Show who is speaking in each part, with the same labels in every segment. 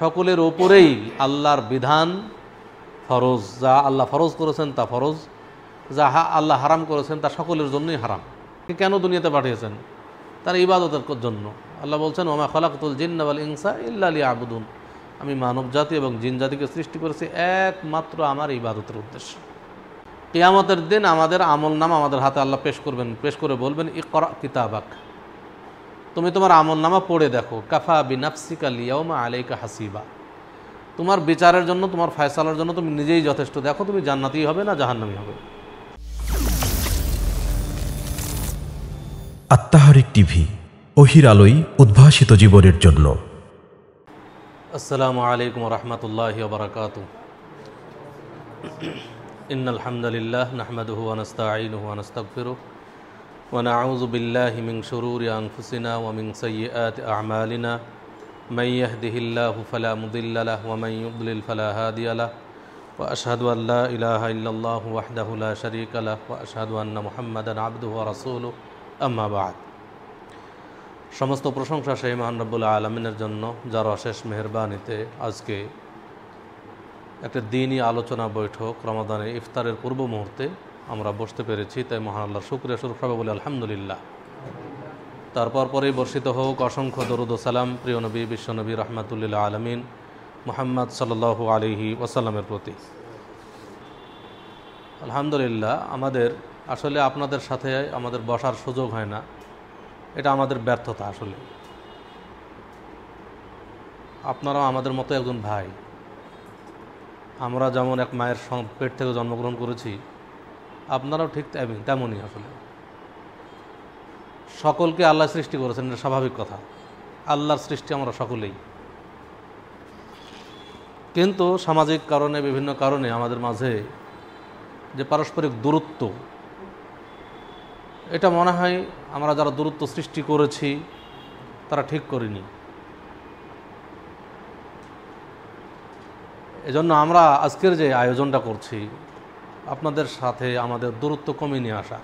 Speaker 1: সকলের ওপরেই আল্লাহর বিধান ফরজ যা আল্লাহ ফরজ করেছেন তা ফরজ যা হা আল্লাহ হারাম করেছেন তা সকলের জন্যই হারাম কেন দুনিয়াতে পাঠিয়েছেন তার ইবাদতের জন্য আল্লাহ বলছেন ওমা খলাকুল জিন্নাবাল ইনসা ইল্লা আলী আবুদুন আমি মানব জাতি এবং জিন জাতিকে সৃষ্টি করেছি একমাত্র আমার ইবাদতের উদ্দেশ্য কেয়ামতের দিন আমাদের আমল নাম আমাদের হাতে আল্লাহ পেশ করবেন পেশ করে বলবেন ই করা কিতাবাক তুমি তোমার আমল নামা পড়ে দেখো কাফা বিনাফসিকা লিয়াউমা আলাইকা হাসিবা তোমার বিচারের জন্য তোমার ফয়সালার জন্য তুমি নিজেই যথেষ্ট দেখো তুমি জান্নাতি হবে না জাহান্নামি হবে আত্মাহারিক টিভি অহির আলোই উদ্ভাসিত জীবনের জন্য আসসালামু আলাইকুম রহমতুল্লাহ বারকাত ইন্নাল হামদুলিল্লাহ নাহমাদুহু আনস্তাঈনুহু আনস্তাগফিরুহু ونعوذ بالله من شرور أنفسنا ومن سيئات أعمالنا من يهده الله فلا مضل له ومن يضلل فلا هادي له وأشهد أن لا إله إلا الله وحده لا شريك له وأشهد أن محمد عبده ورسوله أما بعد সমস্ত প্রশংসা সেই মহান রব্বুল আলমিনের জন্য যার অশেষ মেহরবানিতে আজকে একটা দিনই আলোচনা বৈঠক রমাদানের ইফতারের পূর্ব মুহূর্তে আমরা বসতে পেরেছি তাই মহান আল্লাহ শুক্রিয়া সুর বলে আলহামদুলিল্লাহ তারপর পরেই বর্ষিত হোক অসংখ্য দরুদ সালাম প্রিয় নবী বিশ্বনবী রহমাতুল্লিল্লা আলমিন মোহাম্মদ সাল্লাহ আলিহি ওসালামের প্রতি আলহামদুলিল্লাহ আমাদের আসলে আপনাদের সাথে আমাদের বসার সুযোগ হয় না এটা আমাদের ব্যর্থতা আসলে আপনারাও আমাদের মতো একজন ভাই আমরা যেমন এক মায়ের পেট থেকে জন্মগ্রহণ করেছি আপনারাও ঠিক তেমন তেমনই আসলে সকলকে আল্লাহ সৃষ্টি করেছেন এটা স্বাভাবিক কথা আল্লাহর সৃষ্টি আমরা সকলেই কিন্তু সামাজিক কারণে বিভিন্ন কারণে আমাদের মাঝে যে পারস্পরিক দূরত্ব এটা মনে হয় আমরা যারা দূরত্ব সৃষ্টি করেছি তারা ঠিক করিনি এজন্য আমরা আজকের যে আয়োজনটা করছি আপনাদের সাথে আমাদের দূরত্ব কমে নিয়ে আসা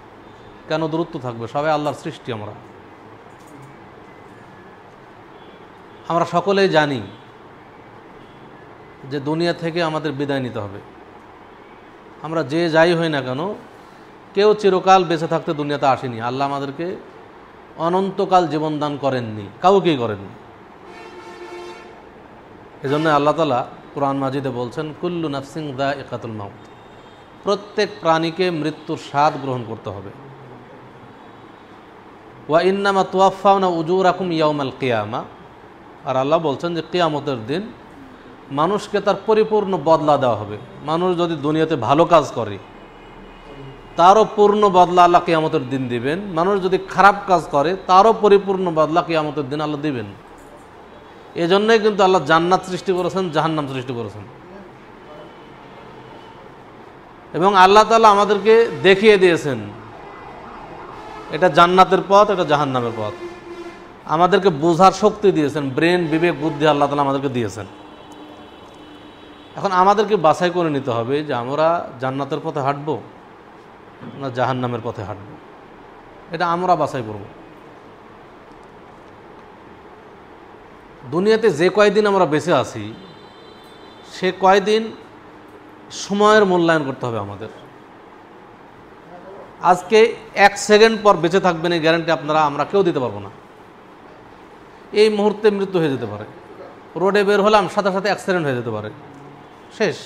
Speaker 1: কেন দূরত্ব থাকবে সবাই আল্লাহর সৃষ্টি আমরা আমরা সকলেই জানি যে দুনিয়া থেকে আমাদের বিদায় নিতে হবে আমরা যে যাই হই না কেন কেউ চিরকাল বেঁচে থাকতে দুনিয়াতে আসেনি আল্লাহ আমাদেরকে অনন্তকাল জীবন দান করেননি কাউকেই করেননি এজন্য আল্লাহ তালা কোরআন মাজিদে বলছেন কুল্লু নাফসিং দা একাতুল মাহমুদ প্রত্যেক প্রাণীকে মৃত্যুর স্বাদ গ্রহণ করতে হবে ওয়া ইন্নামা তোয়াফাউনা উজু রাখুম ইয়াউমাল কেয়ামা আর আল্লাহ বলছেন যে কেয়ামতের দিন মানুষকে তার পরিপূর্ণ বদলা দেওয়া হবে মানুষ যদি দুনিয়াতে ভালো কাজ করে তারও পূর্ণ বদলা আল্লাহ কেয়ামতের দিন দিবেন মানুষ যদি খারাপ কাজ করে তারও পরিপূর্ণ বদলা কেয়ামতের দিন আল্লাহ দিবেন এজন্যই কিন্তু আল্লাহ জান্নাত সৃষ্টি করেছেন জাহান্নাম সৃষ্টি করেছেন এবং আল্লাহ তালা আমাদেরকে দেখিয়ে দিয়েছেন এটা জান্নাতের পথ এটা জাহান্নামের পথ আমাদেরকে বোঝার শক্তি দিয়েছেন ব্রেন বিবেক বুদ্ধি আল্লাহ তালা আমাদেরকে দিয়েছেন এখন আমাদেরকে বাছাই করে নিতে হবে যে আমরা জান্নাতের পথে হাঁটব না জাহান্নামের পথে হাঁটব এটা আমরা বাছাই করব দুনিয়াতে যে কয়দিন আমরা বেঁচে আছি সে কয়দিন সময়ের মূল্যায়ন করতে হবে আমাদের আজকে এক সেকেন্ড পর বেঁচে থাকবেন এই গ্যারান্টি আপনারা আমরা কেউ দিতে পারবো না এই মুহূর্তে মৃত্যু হয়ে যেতে পারে রোডে বের হলাম সাথে সাথে অ্যাক্সিডেন্ট হয়ে যেতে পারে শেষ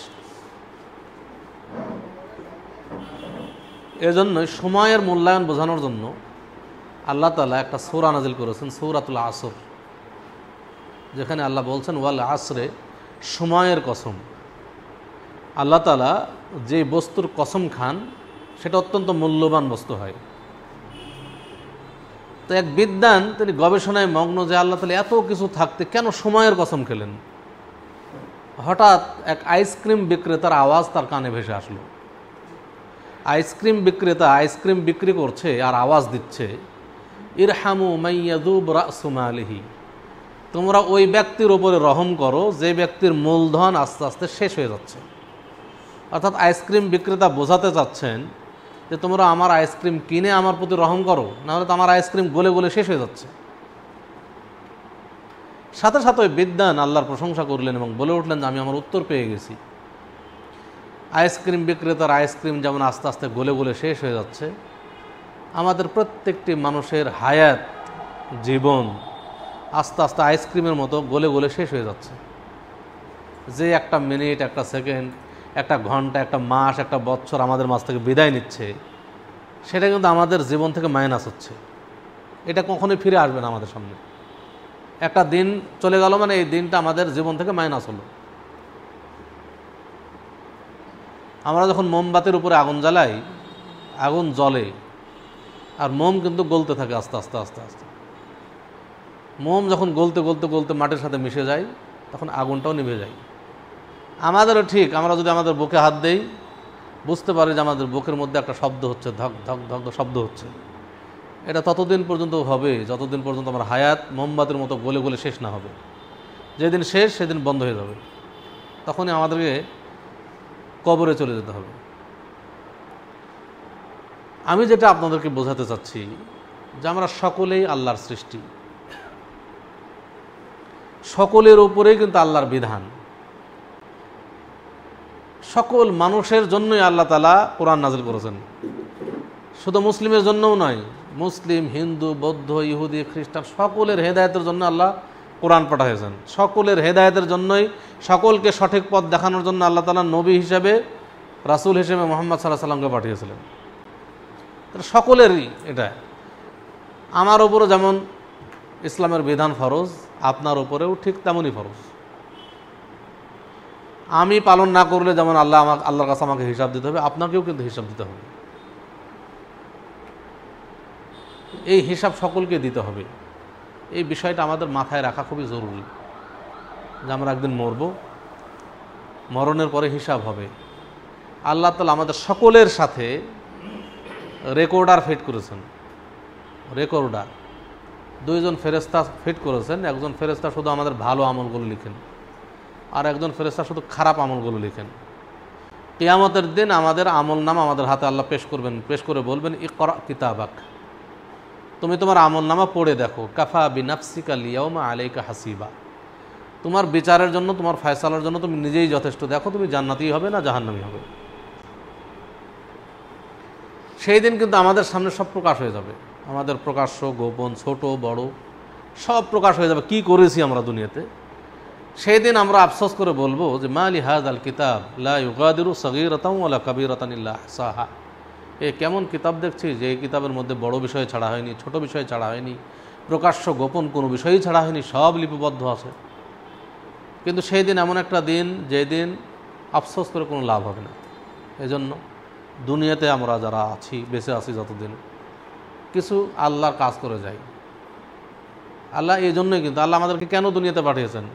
Speaker 1: এজন্যই সময়ের মূল্যায়ন বোঝানোর জন্য আল্লাহ তালা একটা সৌরা নাজিল করেছেন সৌরাতুল আসর যেখানে আল্লাহ বলছেন ওয়াল আসরে সময়ের কসম আল্লাহ তালা যে বস্তুর কসম খান সেটা অত্যন্ত মূল্যবান বস্তু হয় তো এক বিদ্যান তিনি গবেষণায় মগ্ন যে আল্লাহ তালা এত কিছু থাকতে কেন সময়ের কসম খেলেন হঠাৎ এক আইসক্রিম বিক্রেতার আওয়াজ তার কানে ভেসে আসলো আইসক্রিম বিক্রেতা আইসক্রিম বিক্রি করছে আর আওয়াজ দিচ্ছে ইরহামু মাইয়াদুব আলিহি তোমরা ওই ব্যক্তির ওপরে রহম করো যে ব্যক্তির মূলধন আস্তে আস্তে শেষ হয়ে যাচ্ছে অর্থাৎ আইসক্রিম বিক্রেতা বোঝাতে চাচ্ছেন যে তোমরা আমার আইসক্রিম কিনে আমার প্রতি রহম করো নাহলে তো আমার আইসক্রিম গলে গলে শেষ হয়ে যাচ্ছে সাথে সাথে ওই বিদ্যান আল্লাহর প্রশংসা করলেন এবং বলে উঠলেন যে আমি আমার উত্তর পেয়ে গেছি আইসক্রিম বিক্রেতার আইসক্রিম যেমন আস্তে আস্তে গলে গলে শেষ হয়ে যাচ্ছে আমাদের প্রত্যেকটি মানুষের হায়াত জীবন আস্তে আস্তে আইসক্রিমের মতো গলে গলে শেষ হয়ে যাচ্ছে যে একটা মিনিট একটা সেকেন্ড একটা ঘন্টা একটা মাস একটা বছর আমাদের মাছ থেকে বিদায় নিচ্ছে সেটা কিন্তু আমাদের জীবন থেকে মাইনাস হচ্ছে এটা কখনোই ফিরে আসবে না আমাদের সামনে একটা দিন চলে গেল মানে এই দিনটা আমাদের জীবন থেকে মাইনাস হলো আমরা যখন মোমবাতির উপরে আগুন জ্বালাই আগুন জ্বলে আর মোম কিন্তু গলতে থাকে আস্তে আস্তে আস্তে আস্তে মোম যখন গলতে গলতে গলতে মাটির সাথে মিশে যায় তখন আগুনটাও নিভে যায় আমাদেরও ঠিক আমরা যদি আমাদের বুকে হাত দেই বুঝতে পারি যে আমাদের বুকের মধ্যে একটা শব্দ হচ্ছে ধক ধক ধক শব্দ হচ্ছে এটা ততদিন পর্যন্ত হবে যতদিন পর্যন্ত আমার হায়াত মোমবাতির মতো গলে গলে শেষ না হবে যেদিন শেষ সেদিন বন্ধ হয়ে যাবে তখনই আমাদেরকে কবরে চলে যেতে হবে আমি যেটা আপনাদেরকে বোঝাতে চাচ্ছি যে আমরা সকলেই আল্লাহর সৃষ্টি সকলের ওপরেই কিন্তু আল্লাহর বিধান সকল মানুষের জন্যই আল্লাহ তালা কোরআন নাজিল করেছেন শুধু মুসলিমের জন্যও নয় মুসলিম হিন্দু বৌদ্ধ ইহুদি খ্রিস্টান সকলের হেদায়তের জন্য আল্লাহ কোরআন পাঠাইয়েছেন সকলের হেদায়তের জন্যই সকলকে সঠিক পথ দেখানোর জন্য আল্লাহ তালা নবী হিসাবে রাসুল হিসেবে মোহাম্মদ সাল্লাহ সাল্লামকে পাঠিয়েছিলেন সকলেরই এটা আমার ওপরও যেমন ইসলামের বিধান ফরজ আপনার উপরেও ঠিক তেমনই ফরজ আমি পালন না করলে যেমন আল্লাহ আমাকে আল্লাহর কাছে আমাকে হিসাব দিতে হবে আপনাকেও কিন্তু হিসাব দিতে হবে এই হিসাব সকলকে দিতে হবে এই বিষয়টা আমাদের মাথায় রাখা খুবই জরুরি যে আমরা একদিন মরব মরণের পরে হিসাব হবে আল্লাহ তালা আমাদের সকলের সাথে রেকর্ডার ফিট করেছেন রেকর্ডার দুইজন ফেরেস্তা ফিট করেছেন একজন ফেরেস্তা শুধু আমাদের ভালো আমলগুলো লিখেন আর একজন ফেরেস্তা শুধু খারাপ আমলগুলো লিখেন কেয়ামতের দিন আমাদের আমল নাম আমাদের হাতে আল্লাহ পেশ করবেন পেশ করে বলবেন ই করা কিতাবাক তুমি তোমার আমল নামা পড়ে দেখো কাফা বিনাফসিকা লিয়াউমা আলাইকা হাসিবা তোমার বিচারের জন্য তোমার ফয়সালার জন্য তুমি নিজেই যথেষ্ট দেখো তুমি জান্নাতি হবে না জাহান্নামি হবে সেই দিন কিন্তু আমাদের সামনে সব প্রকাশ হয়ে যাবে আমাদের প্রকাশ্য গোপন ছোট বড় সব প্রকাশ হয়ে যাবে কি করেছি আমরা দুনিয়াতে সেই দিন আমরা আফসোস করে বলবো যে মা আলি হাজ আল কিতাব লাগাদিরু সগিরতামলা কবিরতানিল্লা সাহা এ কেমন কিতাব দেখছি যে এই কিতাবের মধ্যে বড় বিষয় ছাড়া হয়নি ছোট বিষয় ছাড়া হয়নি প্রকাশ্য গোপন কোনো বিষয়ই ছাড়া হয়নি সব লিপিবদ্ধ আছে কিন্তু সেই দিন এমন একটা দিন যেদিন আফসোস করে কোনো লাভ হবে না এজন্য দুনিয়াতে আমরা যারা আছি বেঁচে আছি যতদিন কিছু আল্লাহর কাজ করে যাই আল্লাহ এই জন্যই কিন্তু আল্লাহ আমাদেরকে কেন দুনিয়াতে পাঠিয়েছেন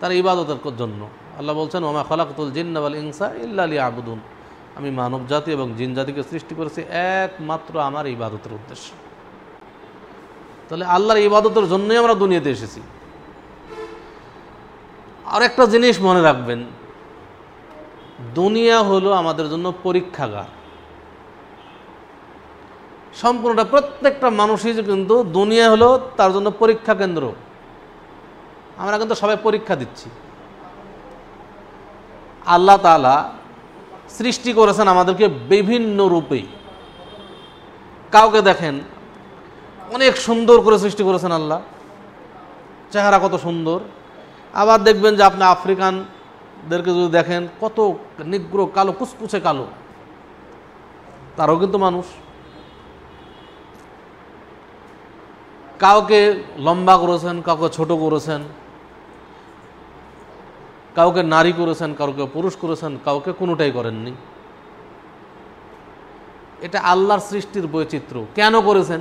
Speaker 1: তার ইবাদতের জন্য আল্লাহ বলছেন ওমা খলাকতুল জিন্নাল ইনসা ইল্লা আলী আবুদুন আমি মানব জাতি এবং জিন জাতিকে সৃষ্টি করেছি একমাত্র আমার ইবাদতের উদ্দেশ্য তাহলে আল্লাহর ইবাদতের জন্যই আমরা দুনিয়াতে এসেছি আর একটা জিনিস মনে রাখবেন দুনিয়া হলো আমাদের জন্য পরীক্ষাগার সম্পূর্ণটা প্রত্যেকটা মানুষই কিন্তু দুনিয়া হলো তার জন্য পরীক্ষা কেন্দ্র আমরা কিন্তু সবাই পরীক্ষা দিচ্ছি আল্লাহ তালা সৃষ্টি করেছেন আমাদেরকে বিভিন্ন রূপে কাউকে দেখেন অনেক সুন্দর করে সৃষ্টি করেছেন আল্লাহ চেহারা কত সুন্দর আবার দেখবেন যে আপনি আফ্রিকানদেরকে যদি দেখেন কত নিগ্র কালো কুচকুচে কালো তারও কিন্তু মানুষ কাউকে লম্বা করেছেন কাউকে ছোট করেছেন কাউকে নারী করেছেন কাউকে পুরুষ করেছেন কাউকে কোনোটাই করেননি এটা আল্লাহর সৃষ্টির বৈচিত্র্য কেন করেছেন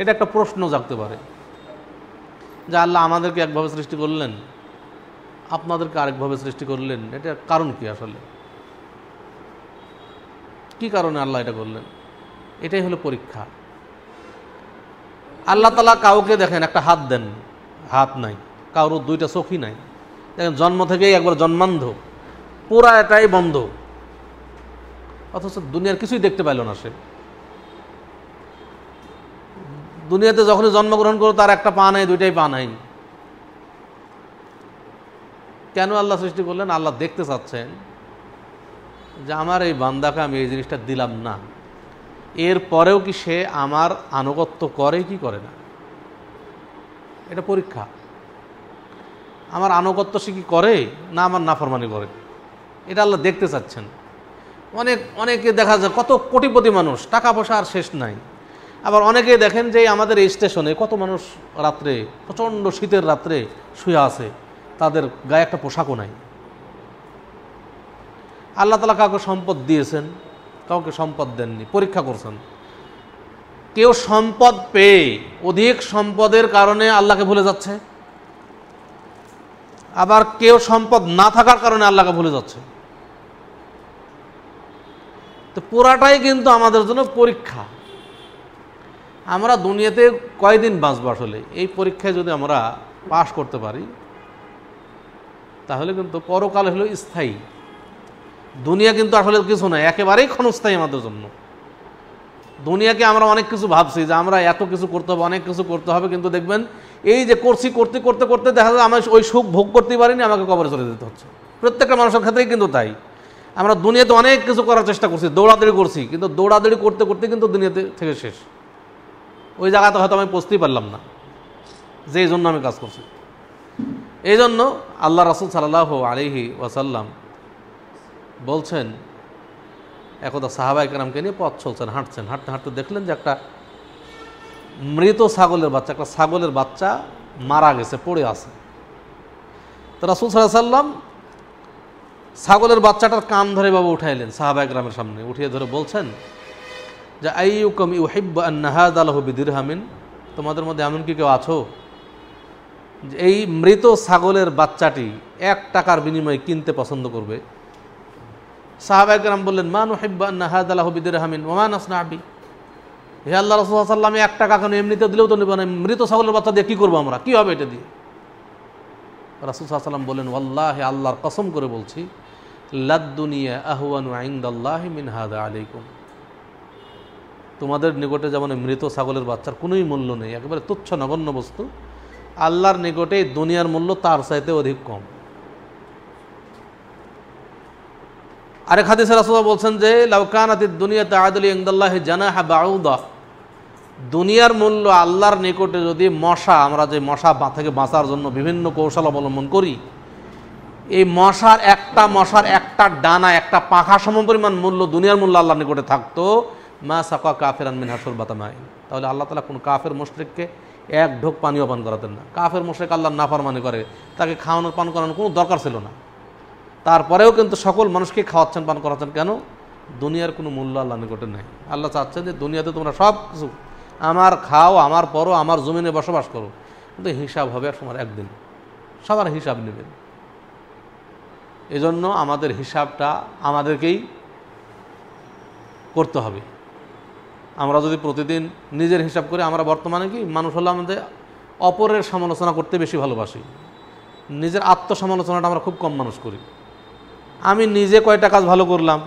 Speaker 1: এটা একটা প্রশ্ন জাগতে পারে যে আল্লাহ আমাদেরকে একভাবে সৃষ্টি করলেন আপনাদেরকে আরেকভাবে সৃষ্টি করলেন এটা কারণ কি আসলে কি কারণে আল্লাহ এটা করলেন এটাই হলো পরীক্ষা আল্লাহ তালা কাউকে দেখেন একটা হাত দেন হাত নাই কারোর দুইটা চোখই নাই দেখেন জন্ম থেকেই একবার জন্মান্ধ পুরা এটাই বন্ধ অথচ দুনিয়ার কিছুই দেখতে পাইল না সে দুনিয়াতে যখনই জন্মগ্রহণ করো তার একটা পা নাই দুইটাই পা নাই কেন আল্লাহ সৃষ্টি করলেন আল্লাহ দেখতে চাচ্ছেন যে আমার এই বান্দাকে আমি এই জিনিসটা দিলাম না এর পরেও কি সে আমার আনুগত্য করে কি করে না এটা পরীক্ষা আমার আনুগত্য সে কি করে না আমার নাফরমানি করে এটা আল্লাহ দেখতে চাচ্ছেন অনেক অনেকে দেখা যায় কত কোটিপতি মানুষ টাকা পয়সা আর শেষ নাই আবার অনেকে দেখেন যে আমাদের এই স্টেশনে কত মানুষ রাত্রে প্রচণ্ড শীতের রাত্রে শুয়ে আছে তাদের গায়ে একটা পোশাকও নাই আল্লাহ তালা কাউকে সম্পদ দিয়েছেন কাউকে সম্পদ দেননি পরীক্ষা করছেন কেউ সম্পদ পেয়ে অধিক সম্পদের কারণে আল্লাহকে ভুলে যাচ্ছে আবার কেউ সম্পদ না থাকার কারণে আল্লাহকে ভুলে যাচ্ছে তো পুরাটাই কিন্তু আমাদের জন্য পরীক্ষা আমরা দুনিয়াতে কয়দিন বাঁচব আসলে এই পরীক্ষায় যদি আমরা পাশ করতে পারি তাহলে কিন্তু পরকাল হলো স্থায়ী দুনিয়া কিন্তু আসলে কিছু নয় একেবারেই ক্ষণস্থায়ী আমাদের জন্য দুনিয়াকে আমরা অনেক কিছু ভাবছি যে আমরা এত কিছু করতে হবে অনেক কিছু করতে হবে কিন্তু দেখবেন এই যে করছি করতে করতে করতে দেখা যায় আমার ওই সুখ ভোগ করতে পারিনি আমাকে কবরে চলে যেতে হচ্ছে প্রত্যেকটা মানুষের ক্ষেত্রেই কিন্তু তাই আমরা দুনিয়াতে অনেক কিছু করার চেষ্টা করছি দৌড়াদৌড়ি করছি কিন্তু দৌড়াদৌড়ি করতে করতে কিন্তু দুনিয়াতে থেকে শেষ ওই জায়গাতে হয়তো আমি পৌঁছতেই পারলাম না যে এই জন্য আমি কাজ করছি এই জন্য আল্লাহ রাসুল সাল্লাহ আলিহি ওয়াসাল্লাম বলছেন একদা সাহাবাইকার নিয়ে পথ চলছেন হাঁটছেন হাঁটতে হাঁটতে দেখলেন যে একটা মৃত ছাগলের বাচ্চা একটা ছাগলের বাচ্চা মারা গেছে পড়ে আছে তো রাসুল সাল সাল্লাম ছাগলের বাচ্চাটার কান ধরে বাবা উঠাইলেন সাহাবা গ্রামের সামনে উঠিয়ে ধরে বলছেন যে আইউকম ইউহিব নাহাদ হামিন তোমাদের মধ্যে এমন কি কেউ আছো যে এই মৃত ছাগলের বাচ্চাটি এক টাকার বিনিময়ে কিনতে পছন্দ করবে সাহাবাইকরাম বললেন মানু হিব্বা নাহাদ আলহবিদির হামিন ওমান আসনা আবি হে আল্লাহ রসুল্লাহ এক টাকা কেন এমনিতে দিলেও তো নেবেন না মৃত ছাগলের বাচ্চা দিয়ে কী করবো আমরা কী হবে এটা দিয়ে রাসুল বলেন আল্লাহ হে আল্লাহর কসম করে বলছি লাদ্দুনিয়া আহওয়ানু আইন্দাল্লাহ হাদা আলাইকুম তোমাদের নিকটে যেমন মৃত ছাগলের বাচ্চার কোনোই মূল্য নেই একেবারে তুচ্ছ নগণ্য বস্তু আল্লাহর নিকটে দুনিয়ার মূল্য তার চাইতে অধিক কম আরেক হাদিসে রাসুল্লাহ বলছেন যে লাউকানাতি দুনিয়াতে আদলি জানা জানাহা বাউদাহ দুনিয়ার মূল্য আল্লাহর নিকটে যদি মশা আমরা যে মশা থেকে বাঁচার জন্য বিভিন্ন কৌশল অবলম্বন করি এই মশার একটা মশার একটা ডানা একটা পাখা পরিমাণ মূল্য দুনিয়ার মূল্য আল্লাহর নিকটে থাকতো মা সাকা কাফের আনমিন হাসুর বাতামাই তাহলে আল্লাহ তালা কোনো কাফের মুশ্রিককে এক ঢোক পানীয় পান করাতেন না কাফের মুশ্রিক নাফার মানে করে তাকে খাওয়ানোর পান করানোর কোনো দরকার ছিল না তারপরেও কিন্তু সকল মানুষকে খাওয়াচ্ছেন পান করাচ্ছেন কেন দুনিয়ার কোনো মূল্য আল্লাহ নিকটে নেই আল্লাহ চাচ্ছেন যে দুনিয়াতে তোমরা সব কিছু আমার খাও আমার পরো আমার জমিনে বসবাস করো কিন্তু হিসাব হবে সময় একদিন সবার হিসাব নেবেন এজন্য আমাদের হিসাবটা আমাদেরকেই করতে হবে আমরা যদি প্রতিদিন নিজের হিসাব করে আমরা বর্তমানে কি মানুষ হলো আমাদের অপরের সমালোচনা করতে বেশি ভালোবাসি নিজের আত্মসমালোচনাটা আমরা খুব কম মানুষ করি আমি নিজে কয়টা কাজ ভালো করলাম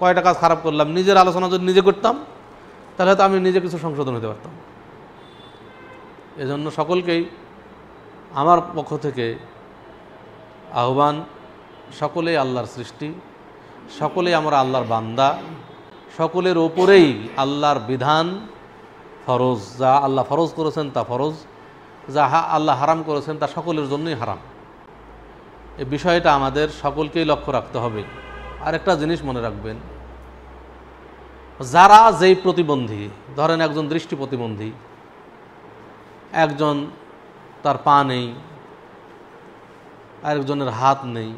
Speaker 1: কয়টা কাজ খারাপ করলাম নিজের আলোচনা যদি নিজে করতাম তাহলে হয়তো আমি নিজে কিছু সংশোধন হতে পারতাম এজন্য সকলকেই আমার পক্ষ থেকে আহ্বান সকলেই আল্লাহর সৃষ্টি সকলেই আমার আল্লাহর বান্দা সকলের ওপরেই আল্লাহর বিধান ফরজ যা আল্লাহ ফরজ করেছেন তা ফরজ যা আল্লাহ হারাম করেছেন তা সকলের জন্যই হারাম এ বিষয়টা আমাদের সকলকেই লক্ষ্য রাখতে হবে আরেকটা জিনিস মনে রাখবেন যারা যেই প্রতিবন্ধী ধরেন একজন দৃষ্টি প্রতিবন্ধী একজন তার পা নেই আরেকজনের হাত নেই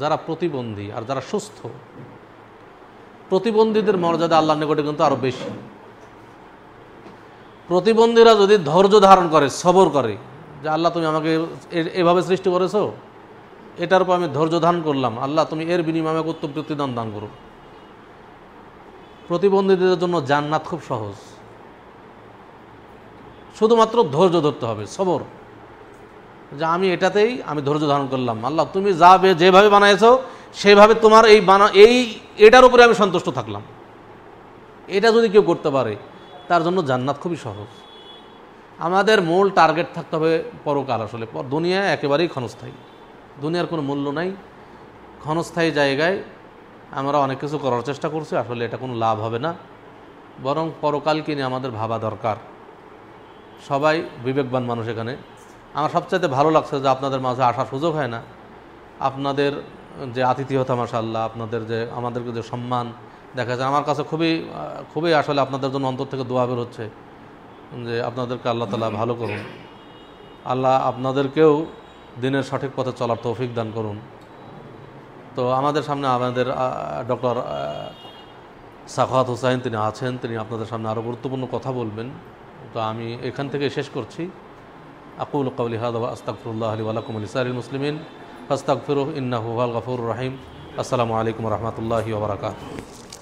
Speaker 1: যারা প্রতিবন্ধী আর যারা সুস্থ প্রতিবন্ধীদের মর্যাদা আল্লাহ নিকটে কিন্তু আরও বেশি প্রতিবন্ধীরা যদি ধৈর্য ধারণ করে সবর করে যে আল্লাহ তুমি আমাকে এভাবে সৃষ্টি করেছো এটার উপর আমি ধৈর্য ধারণ করলাম আল্লাহ তুমি এর বিনিময়ে উত্তম প্রতিদান দান করো প্রতিবন্ধীদের জন্য জান্নাত খুব সহজ শুধুমাত্র ধৈর্য ধরতে হবে সবর যে আমি এটাতেই আমি ধৈর্য ধারণ করলাম আল্লাহ তুমি যা যেভাবে বানাইছো সেভাবে তোমার এই বানা এই এটার উপরে আমি সন্তুষ্ট থাকলাম এটা যদি কেউ করতে পারে তার জন্য জান্নাত খুবই সহজ আমাদের মূল টার্গেট থাকতে হবে পরকাল আসলে দুনিয়া একেবারেই ক্ষণস্থায়ী দুনিয়ার কোনো মূল্য নাই ক্ষণস্থায়ী জায়গায় আমরা অনেক কিছু করার চেষ্টা করছি আসলে এটা কোনো লাভ হবে না বরং পরকালকে নিয়ে আমাদের ভাবা দরকার সবাই বিবেকবান মানুষ এখানে আমার সবচাইতে ভালো লাগছে যে আপনাদের মাঝে আসার সুযোগ হয় না আপনাদের যে আতিথিয়তা মাসাল্লাহ আপনাদের যে আমাদেরকে যে সম্মান দেখা যায় আমার কাছে খুবই খুবই আসলে আপনাদের জন্য অন্তর থেকে দোয়া বের হচ্ছে যে আপনাদেরকে আল্লাহ তালা ভালো করুন আল্লাহ আপনাদেরকেও দিনের সঠিক পথে চলার তৌফিক দান করুন তো আমাদের সামনে আমাদের ডক্টর সাখাত হোসাইন তিনি আছেন তিনি আপনাদের সামনে আরও গুরুত্বপূর্ণ কথা বলবেন তো আমি এখান থেকে শেষ করছি আকুল কবলি হাদ আস্তাকফরুল্লাহ আলী আলকুম আলী সারি মুসলিমিন ফাস্তাকফিরুহ ইন্না হুহাল গফুর রাহিম আসসালামু আলাইকুম রহমতুল্লাহি ওবরাকাত